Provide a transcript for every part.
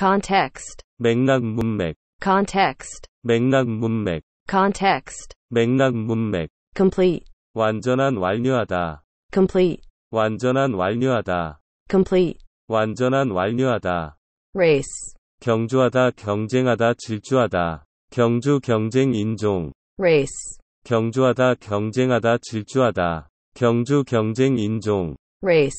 context 맥락 문맥 context 맥락 문맥 context 맥락 문맥 complete 완전한 완료하다 complete 완전한 완료하다 complete 완전한 완료하다 race 경주하다 경쟁하다 질주하다 경주 경쟁 인종 race 경주하다 경쟁하다 질주하다 경주 경쟁 인종 race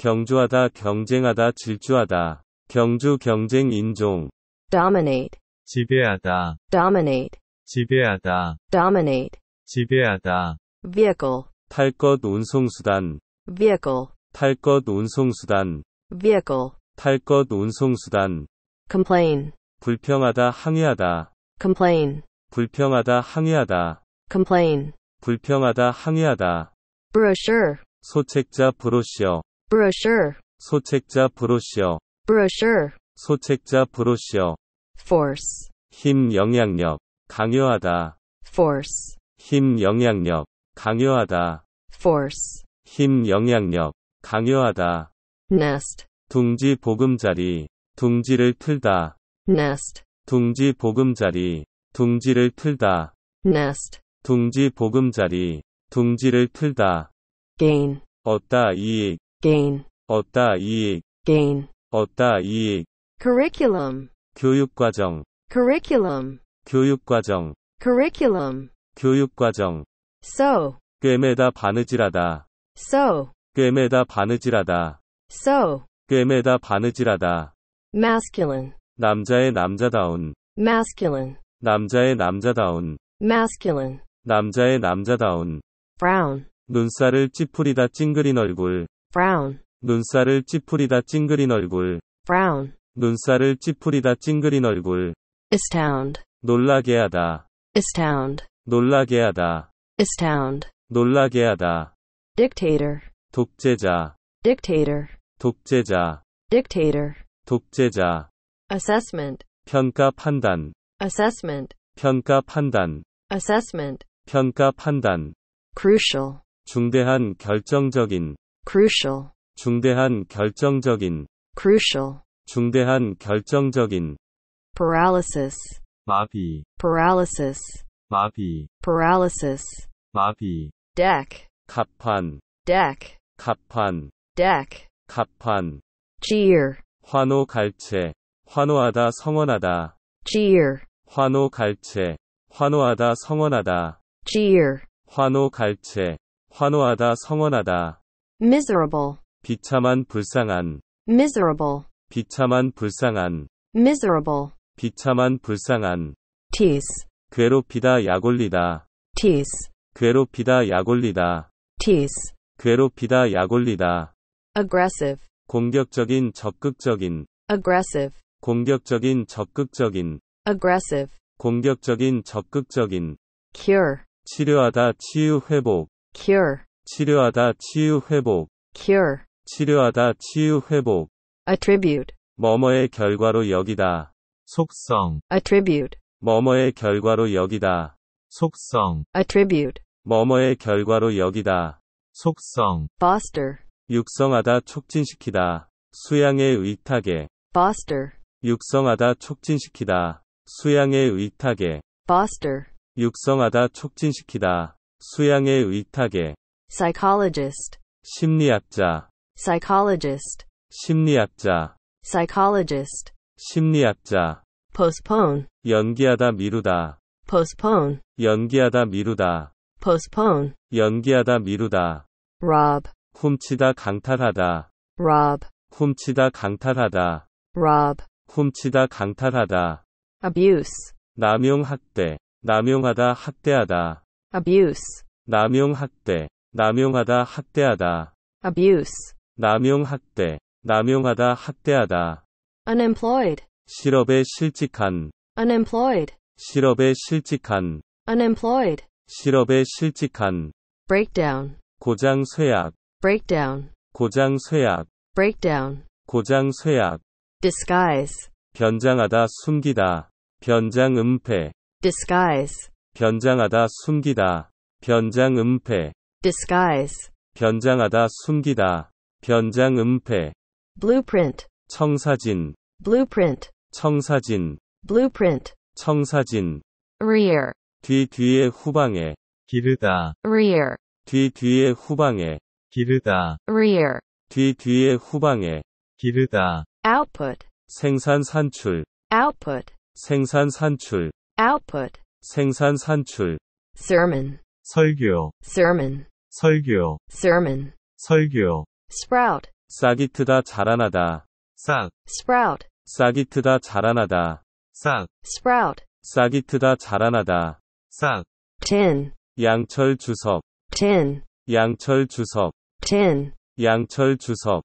경주하다 경쟁하다 질주하다 경주 경쟁 인종 dominate 지배하다 dominate 지배하다 dominate 지배하다 vehicle 탈것 운송수단 vehicle 탈것 운송수단 vehicle 탈것 운송수단 complain 불평하다 항의하다 complain 불평하다 항의하다 complain 불평하다 항의하다 brochure 소책자 브로셔 brochure 소책자 브로셔 brochure 소책자 브로셔 force 힘 영향력 강요하다 force 힘 영향력 강요하다 force 힘 영향력 강요하다 nest 둥지 보금자리 둥지를 틀다 nest 둥지 보금자리 둥지를 틀다 nest 둥지 보금자리 둥지를 틀다 gain 얻다 이익 gain 얻다 이익 gain 없다 이 curriculum 교육과정 curriculum 교육과정 curriculum 교육과정 so 꿰매다 바느질하다 so 꿰매다 바느질하다 so 꿰매다 바느질하다 masculine 남자의 남자다운 masculine 남자의 남자다운 masculine 남자의 남자다운 brown 눈살을 찌푸리다 찡그린 얼굴 brown 눈살을 찌푸리다 찡그린 얼굴. Frown. 눈살을 찌푸리다 찡그린 얼굴. Astound. 놀라게 하다. Astound. 놀라게 하다. Astound. 놀라게 하다. Dictator. 독재자. Dictator. 독재자. Dictator. 독재자. Assessment. 평가 판단. Assessment. 평가 판단. Assessment. 평가 판단. Crucial. 중대한 결정적인. Crucial. 중대한 결정적인 crucial 중대한 결정적인 paralysis 마비 paralysis 마비 paralysis 마비 deck 갑판 deck 갑판 deck 갑판 cheer 환호 갈채 환호하다 성원하다 cheer 환호 갈채 환호하다 성원하다 cheer 환호 갈채 환호하다 성원하다 miserable 비참한 불쌍한 miserable 비참한 불쌍한 miserable 비참한 불쌍한 tease 괴롭히다 약올리다 tease 괴롭히다 약올리다 tease 괴롭히다 약올리다 aggressive 공격적인 적극적인 aggressive 공격적인 적극적인 aggressive 공격적인 적극적인 cure 치료하다 치유 회복 cure 치료하다 치유 회복 cure 치료하다 치유 회복 attribute 뭐뭐의 결과로 여기다 속성 attribute 뭐뭐의 결과로 여기다 속성 attribute 뭐뭐의 결과로 여기다 속성 foster 육성하다 촉진시키다 수양의 의탁에 foster 육성하다 촉진시키다 수양의 의탁에 foster 육성하다 촉진시키다 수양의 의탁에 psychologist 심리학자 psychologist, 심리학자, psychologist, 심리학자, postpone, 연기하다 미루다, postpone, 연기하다 미루다, postpone, 연기하다 미루다, rob, 훔치다 강탈하다, rob, 훔치다 강탈하다, rob, 훔치다 강탈하다, abuse, 남용학대, 남용하다 학대하다, abuse, 남용학대, 남용하다 학대하다, abuse, 남용학대, 남용하다 학대하다. unemployed, 실업에 실직한, unemployed, 실업에 실직한, unemployed, 실업에 실직한, breakdown, 고장 쇠약, breakdown, 고장 쇠약, breakdown, 고장 쇠약, disguise, 변장하다 숨기다, 변장 은폐, disguise, 변장하다 숨기다, 변장 은폐, disguise, 변장하다 숨기다. 변장 은폐 blueprint 청사진 blueprint 청사진 blueprint 청사진 rear 뒤 뒤의 후방에 기르다 rear 뒤 뒤의 후방에 기르다 rear 뒤 뒤의 후방에 기르다 output 생산 산출 output 생산 산출 output 생산 산출 sermon 설교 sermon 설교 sermon 설교 sprout 싹이 트다 자라나다 싹 sprout 싹이 트다 자라나다 싹 sprout 싹이 트다 자라나다 싹 tin 양철 주석 tin 양철 주석 tin 양철 주석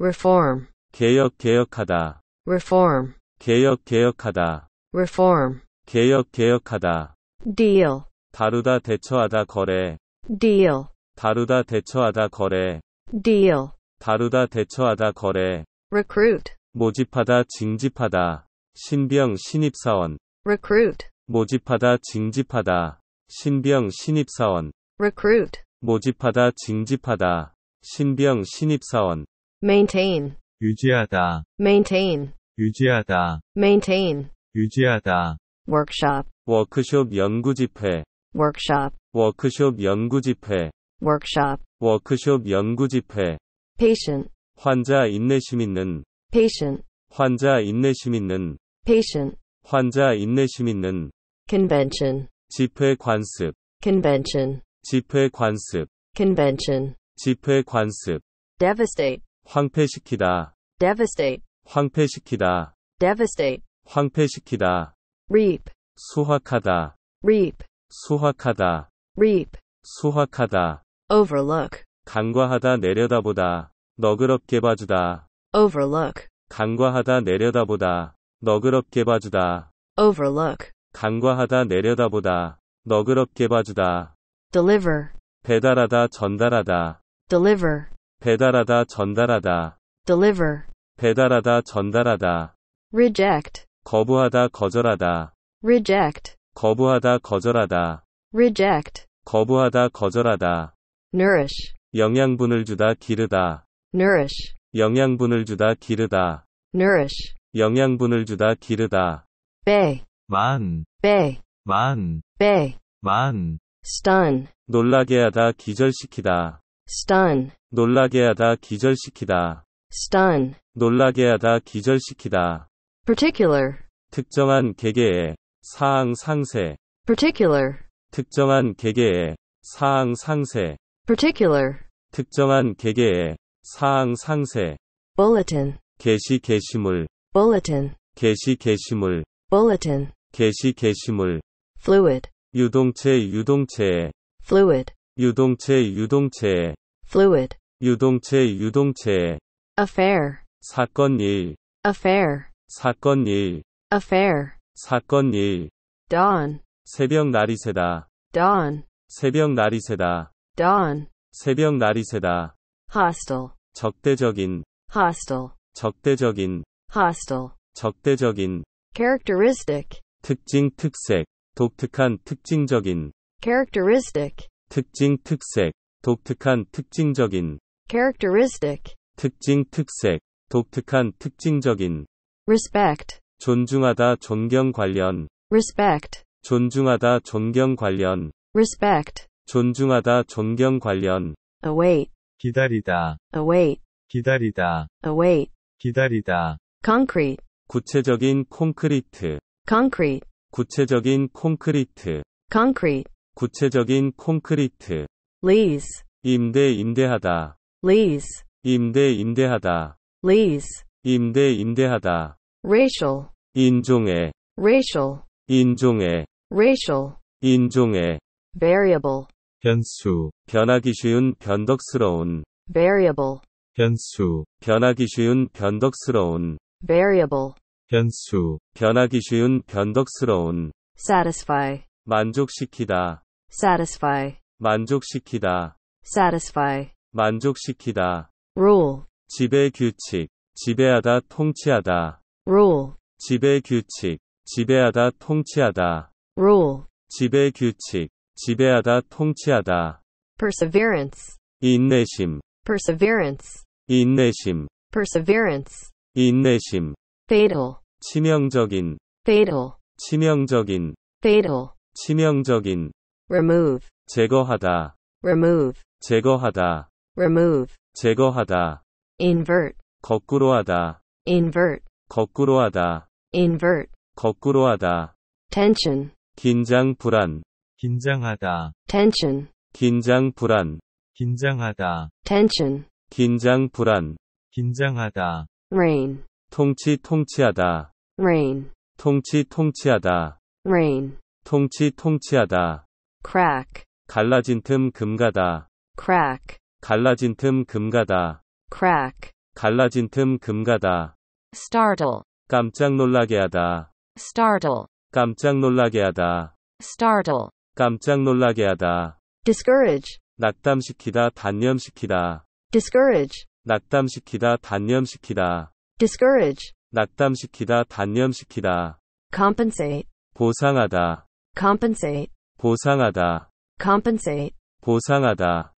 reform 개혁 개혁하다 reform 개혁 개혁하다 reform 개혁 개혁하다 deal 다루다 대처하다 거래 deal 다루다 대처하다 거래 deal 다루다 대처하다 거래 recruit 모집하다 징집하다 신병 신입사원 recruit 모집하다 징집하다 신병 신입사원 recruit 모집하다 징집하다 신병 신입사원 maintain 유지하다 maintain 유지하다 maintain 유지하다 workshop 워크숍 연구 집회 workshop 워크숍 연구 집회 workshop 워크숍 연구 집회 patient 환자 인내심 있는 patient 환자 인내심 있는 patient 환자 인내심 있는 convention 집회 관습 convention 집회 관습 convention 집회 관습 devastate 황폐시키다 devastate 황폐시키다 devastate 황폐시키다 reap 수확하다 reap 수확하다 reap 수확하다 overlook 간과하다 내려다보다 너그럽게 봐주다 overlook 간과하다 내려다보다 너그럽게 봐주다 overlook 간과하다 내려다보다 너그럽게 봐주다 deliver 배달하다 전달하다 deliver 배달하다 전달하다 deliver 배달하다 전달하다 reject 거부하다 거절하다 reject 거부하다 거절하다 reject 거부하다 거절하다 nourish 영양분을 주다 기르다 nourish 영양분을 주다 기르다 nourish 영양분을 주다 기르다 bay 만 bay 만 bay 만 stun 놀라게 하다 기절시키다 stun 놀라게 하다 기절시키다 stun 놀라게 하다 기절시키다 particular 특정한 개개의 사항 상세 particular 특정한 개개의 사항 상세 particular 특정한 개개의 사항 상세 bulletin 게시 게시물 bulletin 게시 게시물 bulletin 게시 게시물 fluid 유동체 유동체의 fluid 유동체 유동체의 fluid 유동체 유동체의 affair 사건 일 affair 사건 일 affair 사건 일 dawn 새벽 날이 새다 dawn 새벽 날이 새다 dawn. 새벽 날이 새다. hostile. 적대적인. hostile. 적대적인. hostile. 적대적인. characteristic. 특징 특색. 독특한 특징적인. characteristic. 특징 특색. 독특한 특징적인. characteristic. 특징 특색. 독특한 특징적인. respect. 존중하다 존경 관련. respect. 존중하다 존경 관련. respect. 존중하다 존경 관련 await 기다리다 await 기다리다 await 기다리다 concrete 구체적인 콘크리트 concrete 구체적인 콘크리트 concrete 구체적인 콘크리트 lease 임대 임대하다 lease 임대 임대하다 lease 임대 임대하다 racial 인종의 racial 인종의 racial 인종의 variable 변수 변하기 쉬운 변덕스러운 variable 변수 변하기 쉬운 변덕스러운 variable 변수 변하기 쉬운 변덕스러운 satisfy 만족시키다 satisfy 만족시키다 satisfy 만족시키다 rule 지배 규칙 지배하다 통치하다 rule 지배 규칙 지배하다 통치하다 rule 지배 규칙 지배하다 통치하다 perseverance 인내심 perseverance 인내심 perseverance 인내심 fatal 치명적인 fatal 치명적인 fatal 치명적인 remove 제거하다 remove 제거하다 remove 제거하다 invert 거꾸로 하다 invert 거꾸로 하다 invert 거꾸로 하다 tension 긴장 불안 긴장하다. tension. 긴장 불안. 긴장하다. tension. 긴장 불안. 긴장하다. rain. 통치 통치하다. rain. 통치 통치하다. rain. 통치 통치하다. crack. 갈라진 틈 금가다. crack. 갈라진 틈 금가다. crack. 갈라진 틈 금가다. startle. 깜짝 놀라게 하다. startle. 깜짝 놀라게 하다. startle. 깜짝 놀라게 하다. discourage, 낙담시키다 단념시키다. discourage, 낙담시키다 단념시키다. discourage, 낙담시키다 단념시키다. compensate, 보상하다. compensate, 보상하다. compensate, 보상하다.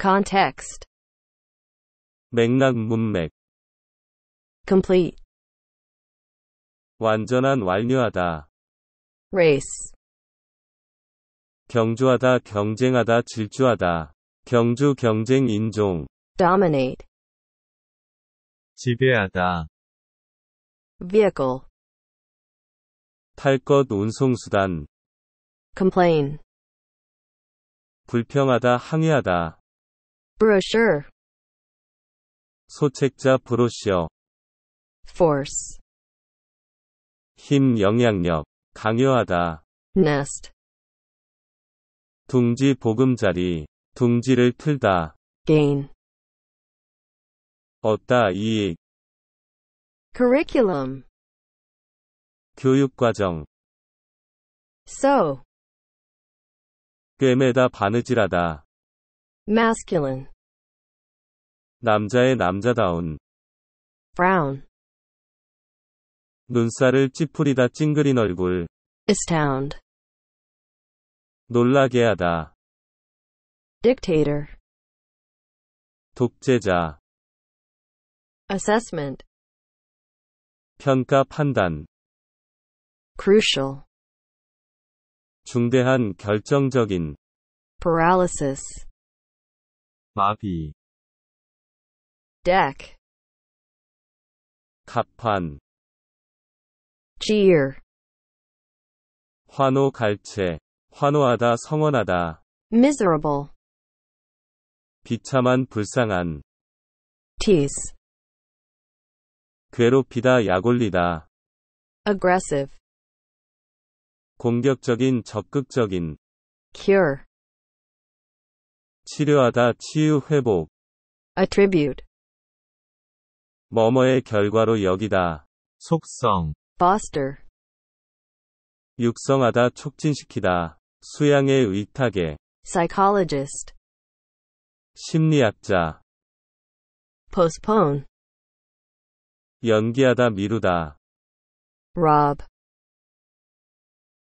context, 맥락 문맥 complete, 완전한 완료하다. race 경주하다 경쟁하다 질주하다 경주 경쟁 인종 dominate 지배하다 vehicle 탈것 운송수단 complain 불평하다 항의하다 brochure 소책자 브로셔 force 힘 영향력 강요하다. nest 둥지 보금자리, 둥지를 틀다. gain 얻다 이익, curriculum 교육과정, so 꿰매다 바느질하다. masculine 남자의 남자다운, frown 눈살을 찌푸리다 찡그린 얼굴. astound. 놀라게 하다. dictator. 독재자. assessment. 평가 판단. crucial. 중대한 결정적인. paralysis. 마비. deck. 갑판. cheer 환호 갈채 환호하다 성원하다 miserable 비참한 불쌍한 tease 괴롭히다 약올리다 aggressive 공격적인 적극적인 cure 치료하다 치유 회복 attribute 뭐뭐의 결과로 여기다 속성 foster 육성하다 촉진시키다 수양에 의탁해 psychologist 심리학자 postpone 연기하다 미루다 rob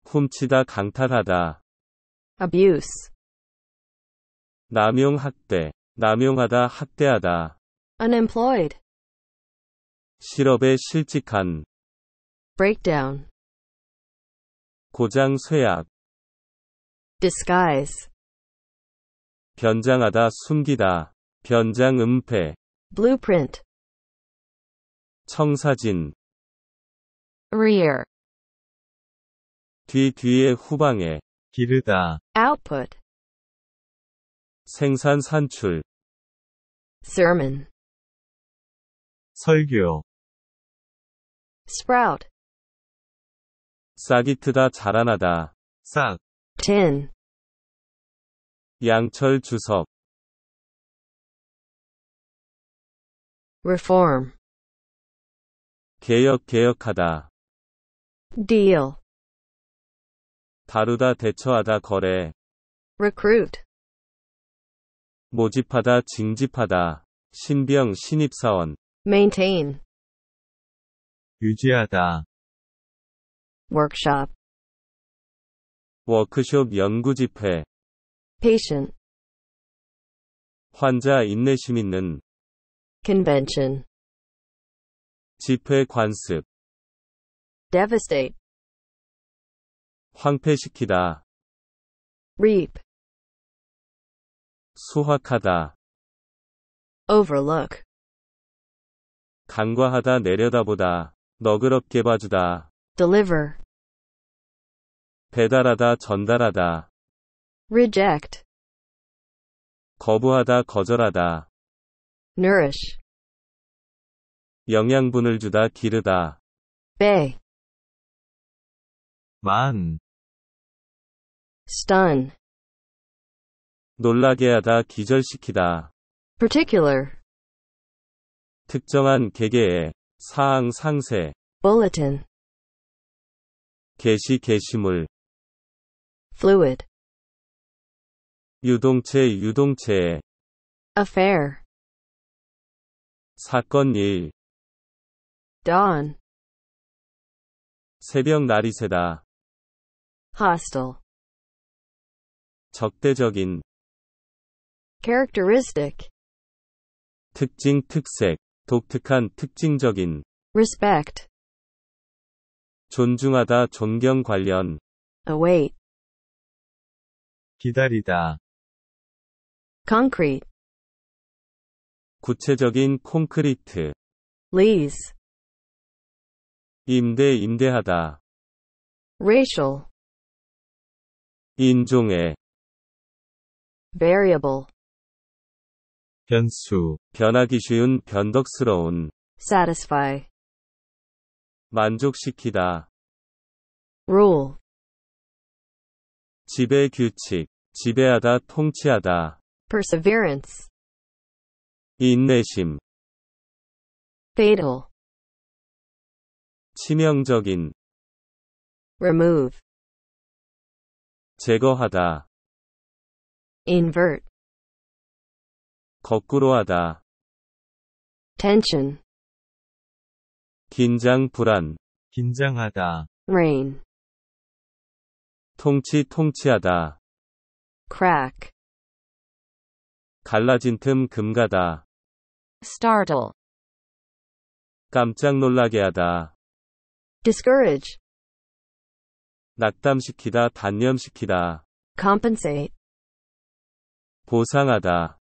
훔치다 강탈하다 abuse 남용 학대 남용하다 학대하다 unemployed 실업에 실직한 breakdown 고장 쇠약 disguise 변장하다 숨기다 변장 은폐 blueprint 청사진 rear 뒤 뒤에 후방에 기르다 output 생산 산출 sermon 설교 sprout 싹이 트다 자라나다. 싹. 10. 양철 주석. reform. 개혁 개혁하다. deal. 다루다 대처하다 거래. recruit. 모집하다 징집하다. 신병 신입사원. maintain. 유지하다. workshop 워크숍 연구 집회 patient 환자 인내심 있는 convention 집회 관습 devastate 황폐시키다 reap 수확하다 overlook 간과하다 내려다보다 너그럽게 봐주다 deliver, 배달하다, 전달하다, reject, 거부하다, 거절하다, nourish, 영양분을 주다, 기르다, bay, 만, stun, 놀라게 하다, 기절시키다, particular, 특정한 개개의 사항 상세, bulletin, 개시 개시물 fluid 유동체 유동체 affair 사건 일 dawn 새벽 날이 새다 hostile 적대적인 characteristic 특징 특색 독특한 특징적인 respect 존중하다 존경 관련 await 기다리다 concrete 구체적인 콘크리트 lease 임대 임대하다 racial 인종의 variable 변수 변하기 쉬운 변덕스러운 satisfy 만족시키다. rule 지배 규칙, 지배하다 통치하다. perseverance 인내심, fatal 치명적인, remove 제거하다, invert 거꾸로 하다, tension 긴장 불안 긴장하다 rain 통치 통치하다 crack 갈라진 틈 금가다 startle 깜짝 놀라게 하다 discourage 낙담시키다 단념시키다 compensate 보상하다